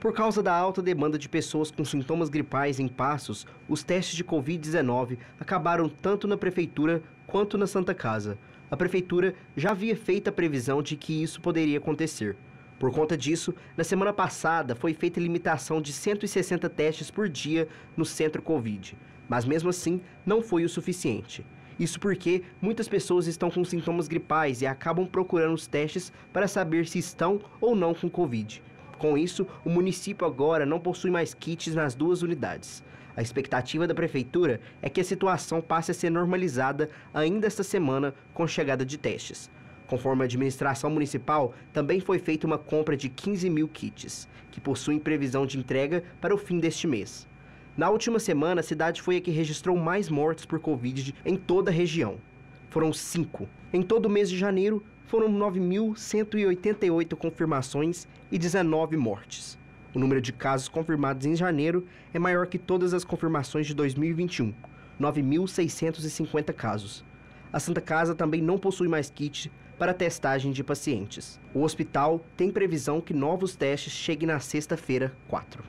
Por causa da alta demanda de pessoas com sintomas gripais em Passos, os testes de Covid-19 acabaram tanto na prefeitura quanto na Santa Casa. A prefeitura já havia feito a previsão de que isso poderia acontecer. Por conta disso, na semana passada foi feita limitação de 160 testes por dia no centro Covid, mas mesmo assim não foi o suficiente. Isso porque muitas pessoas estão com sintomas gripais e acabam procurando os testes para saber se estão ou não com Covid. Com isso, o município agora não possui mais kits nas duas unidades. A expectativa da prefeitura é que a situação passe a ser normalizada ainda esta semana com chegada de testes. Conforme a administração municipal, também foi feita uma compra de 15 mil kits, que possuem previsão de entrega para o fim deste mês. Na última semana, a cidade foi a que registrou mais mortes por Covid em toda a região. Foram cinco. Em todo o mês de janeiro, foram 9.188 confirmações e 19 mortes. O número de casos confirmados em janeiro é maior que todas as confirmações de 2021, 9.650 casos. A Santa Casa também não possui mais kit para testagem de pacientes. O hospital tem previsão que novos testes cheguem na sexta-feira, 4.